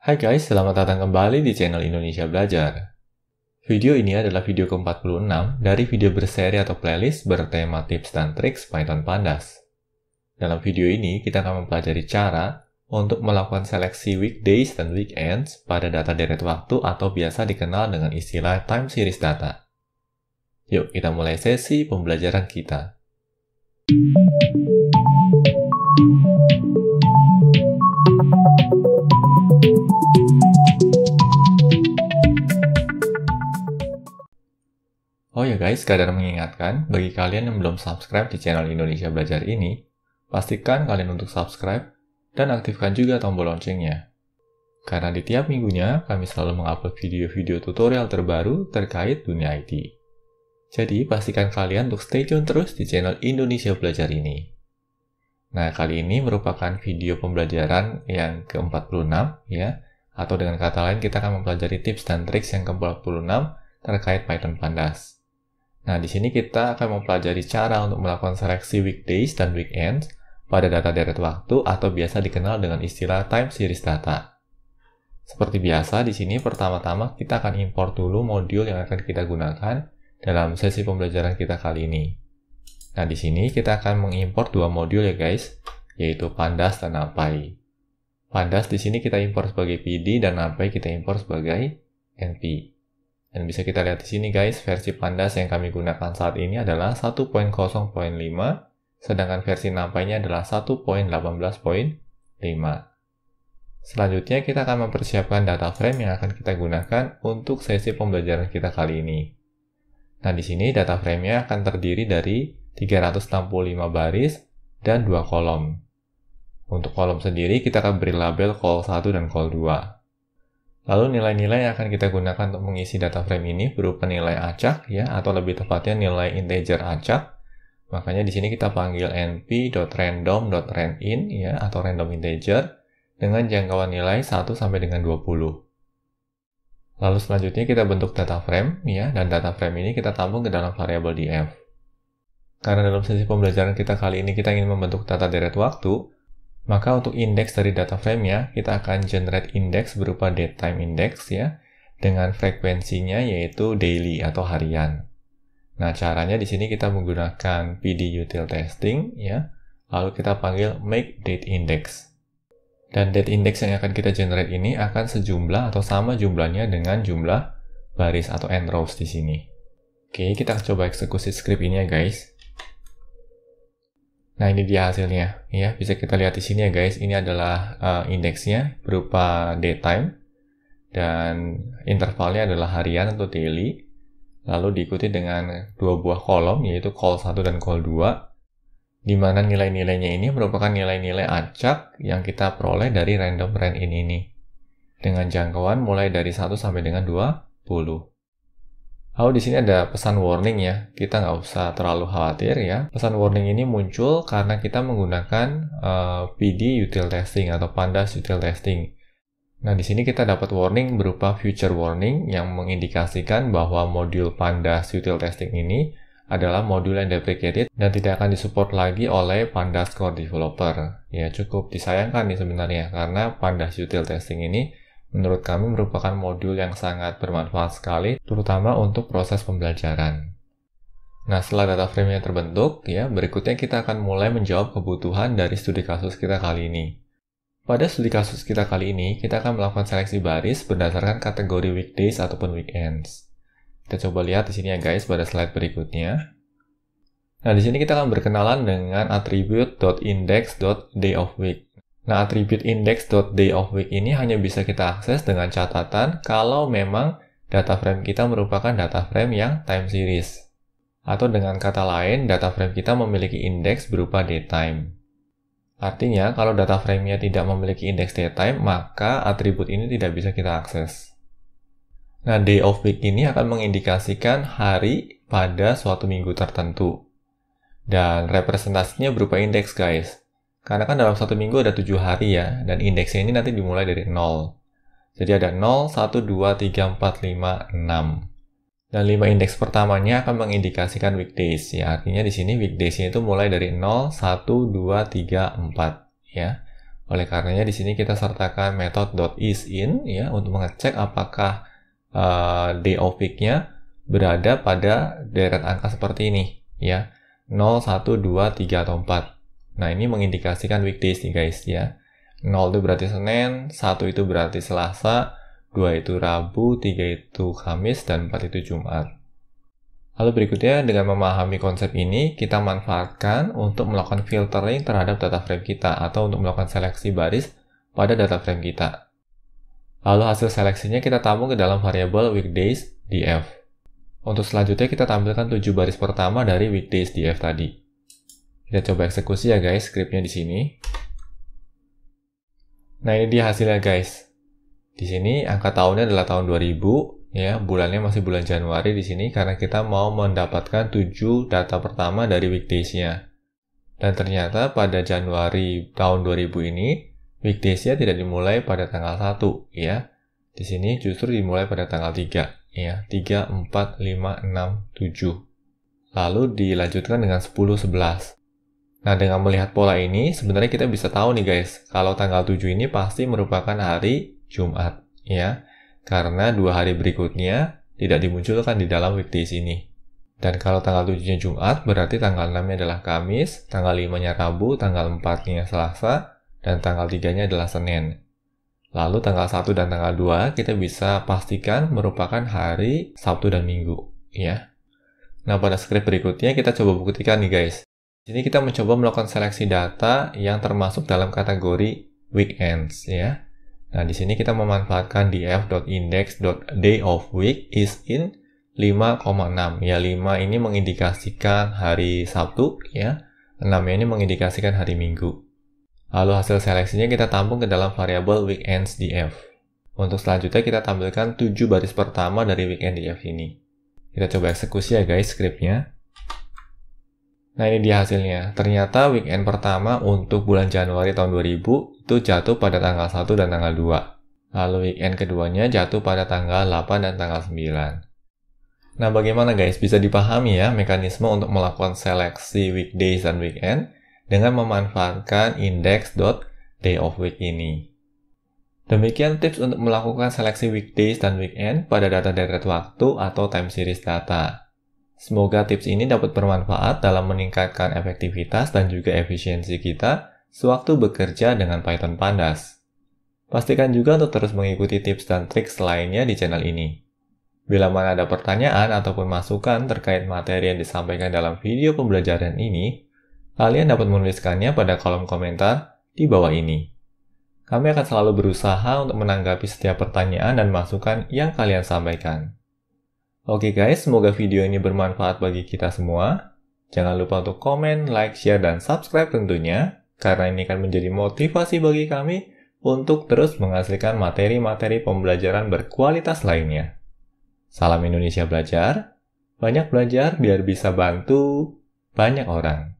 Hai guys, selamat datang kembali di channel Indonesia Belajar. Video ini adalah video ke-46 dari video berseri atau playlist bertema tips dan triks Python Pandas. Dalam video ini, kita akan mempelajari cara untuk melakukan seleksi weekdays dan weekends pada data deret waktu atau biasa dikenal dengan istilah time series data. Yuk, kita mulai sesi pembelajaran kita. guys, sekadar mengingatkan, bagi kalian yang belum subscribe di channel Indonesia Belajar ini, pastikan kalian untuk subscribe dan aktifkan juga tombol loncengnya. Karena di tiap minggunya, kami selalu mengupload video-video tutorial terbaru terkait dunia IT. Jadi, pastikan kalian untuk stay tune terus di channel Indonesia Belajar ini. Nah, kali ini merupakan video pembelajaran yang ke-46 ya, atau dengan kata lain kita akan mempelajari tips dan triks yang ke-46 terkait Python Pandas. Nah, di sini kita akan mempelajari cara untuk melakukan seleksi weekdays dan weekends pada data deret waktu atau biasa dikenal dengan istilah time series data. Seperti biasa, di sini pertama-tama kita akan import dulu modul yang akan kita gunakan dalam sesi pembelajaran kita kali ini. Nah, di sini kita akan mengimpor dua modul ya guys, yaitu pandas dan NumPy. Pandas di sini kita import sebagai PD dan NumPy kita import sebagai NP. Dan bisa kita lihat di sini guys, versi pandas yang kami gunakan saat ini adalah 1.0.5, sedangkan versi nampainya adalah 1.18.5. Selanjutnya kita akan mempersiapkan data frame yang akan kita gunakan untuk sesi pembelajaran kita kali ini. Nah di sini data frame-nya akan terdiri dari 365 baris dan 2 kolom. Untuk kolom sendiri kita akan beri label call 1 dan call 2. Lalu nilai-nilai yang akan kita gunakan untuk mengisi data frame ini berupa nilai acak ya atau lebih tepatnya nilai integer acak. Makanya di sini kita panggil np.random.randin ya atau random integer dengan jangkauan nilai 1 sampai dengan 20. Lalu selanjutnya kita bentuk data frame ya dan data frame ini kita tampung ke dalam variabel df. Karena dalam sesi pembelajaran kita kali ini kita ingin membentuk data deret waktu, maka untuk indeks dari data frame ya, kita akan generate indeks berupa date time index ya, dengan frekuensinya yaitu daily atau harian. Nah, caranya di sini kita menggunakan PD util testing ya, lalu kita panggil make date index. Dan date index yang akan kita generate ini akan sejumlah atau sama jumlahnya dengan jumlah baris atau end rows di sini. Oke, kita coba eksekusi script ini ya guys. Nah ini dia hasilnya ya bisa kita lihat di sini ya guys ini adalah uh, indeksnya berupa daytime dan intervalnya adalah harian atau daily lalu diikuti dengan dua buah kolom yaitu call 1 dan call 2 di mana nilai-nilainya ini merupakan nilai-nilai acak yang kita peroleh dari random rand ini ini dengan jangkauan mulai dari 1 sampai dengan 20. Lalu di sini ada pesan warning ya, kita nggak usah terlalu khawatir ya. Pesan warning ini muncul karena kita menggunakan uh, eh, PD util testing atau pandas util testing. Nah, di sini kita dapat warning berupa future warning yang mengindikasikan bahwa modul pandas util testing ini adalah modul yang deprecated dan tidak akan disupport lagi oleh pandas core developer. Ya, cukup disayangkan nih sebenarnya karena pandas util testing ini menurut kami merupakan modul yang sangat bermanfaat sekali, terutama untuk proses pembelajaran. Nah, setelah data frame-nya terbentuk, ya, berikutnya kita akan mulai menjawab kebutuhan dari studi kasus kita kali ini. Pada studi kasus kita kali ini, kita akan melakukan seleksi baris berdasarkan kategori weekdays ataupun weekends. Kita coba lihat di sini ya guys pada slide berikutnya. Nah, di sini kita akan berkenalan dengan atribut Nah, atribut index.dayofweek ini hanya bisa kita akses dengan catatan kalau memang data frame kita merupakan data frame yang time series. Atau dengan kata lain, data frame kita memiliki indeks berupa daytime. Artinya, kalau data frame-nya tidak memiliki indeks daytime, maka atribut ini tidak bisa kita akses. Nah, day of week ini akan mengindikasikan hari pada suatu minggu tertentu. Dan representasinya berupa indeks, guys. Karena kan dalam satu minggu ada tujuh hari ya, dan indeksnya ini nanti dimulai dari 0. Jadi ada 0, 1, 2, 3, 4, 5, 6. Dan 5 indeks pertamanya akan mengindikasikan weekdays. Ya, artinya di sini weekdays itu mulai dari 0, 1, 2, 3, 4. Ya. Oleh karenanya di sini kita sertakan method .is_in ya untuk mengecek apakah uh, day of week-nya berada pada deret angka seperti ini ya. 0, 1, 2, 3, atau 4. Nah, ini mengindikasikan weekdays nih guys ya. 0 itu berarti Senin, 1 itu berarti Selasa, 2 itu Rabu, 3 itu Kamis, dan 4 itu Jumat. Lalu berikutnya, dengan memahami konsep ini, kita manfaatkan untuk melakukan filtering terhadap data frame kita atau untuk melakukan seleksi baris pada data frame kita. Lalu hasil seleksinya kita tabung ke dalam variabel weekdays df. Untuk selanjutnya kita tampilkan 7 baris pertama dari weekdays df tadi. Kita coba eksekusi ya guys scriptnya di sini. Nah ini dia hasilnya guys. Di sini angka tahunnya adalah tahun 2000 ya, bulannya masih bulan Januari di sini karena kita mau mendapatkan 7 data pertama dari weekdaysnya. Dan ternyata pada Januari tahun 2000 ini weekdaysnya tidak dimulai pada tanggal 1 ya. Di sini justru dimulai pada tanggal 3 ya, 3 4 5 6 7. Lalu dilanjutkan dengan 10 11. Nah, dengan melihat pola ini, sebenarnya kita bisa tahu nih guys, kalau tanggal 7 ini pasti merupakan hari Jumat, ya. Karena dua hari berikutnya tidak dimunculkan di dalam weekdays ini. Dan kalau tanggal 7-nya Jumat, berarti tanggal 6-nya adalah Kamis, tanggal 5-nya Rabu, tanggal 4-nya Selasa, dan tanggal 3-nya adalah Senin. Lalu tanggal 1 dan tanggal 2 kita bisa pastikan merupakan hari Sabtu dan Minggu, ya. Nah, pada script berikutnya kita coba buktikan nih guys sini kita mencoba melakukan seleksi data yang termasuk dalam kategori weekends ya. Nah, di sini kita memanfaatkan df.index.day of week is in 5,6. Ya, 5 ini mengindikasikan hari Sabtu ya. 6 ini mengindikasikan hari Minggu. Lalu hasil seleksinya kita tampung ke dalam variabel weekends df. Untuk selanjutnya kita tampilkan 7 baris pertama dari weekend df ini. Kita coba eksekusi ya guys scriptnya. Nah ini dia hasilnya. Ternyata weekend pertama untuk bulan Januari tahun 2000 itu jatuh pada tanggal 1 dan tanggal 2. Lalu weekend keduanya jatuh pada tanggal 8 dan tanggal 9. Nah bagaimana guys? Bisa dipahami ya mekanisme untuk melakukan seleksi weekdays dan weekend dengan memanfaatkan index.dayofweek ini. Demikian tips untuk melakukan seleksi weekdays dan weekend pada data deret waktu atau time series data. Semoga tips ini dapat bermanfaat dalam meningkatkan efektivitas dan juga efisiensi kita sewaktu bekerja dengan Python Pandas. Pastikan juga untuk terus mengikuti tips dan trik lainnya di channel ini. Bila mana ada pertanyaan ataupun masukan terkait materi yang disampaikan dalam video pembelajaran ini, kalian dapat menuliskannya pada kolom komentar di bawah ini. Kami akan selalu berusaha untuk menanggapi setiap pertanyaan dan masukan yang kalian sampaikan. Oke guys, semoga video ini bermanfaat bagi kita semua. Jangan lupa untuk komen, like, share, dan subscribe tentunya, karena ini akan menjadi motivasi bagi kami untuk terus menghasilkan materi-materi pembelajaran berkualitas lainnya. Salam Indonesia Belajar, banyak belajar biar bisa bantu banyak orang.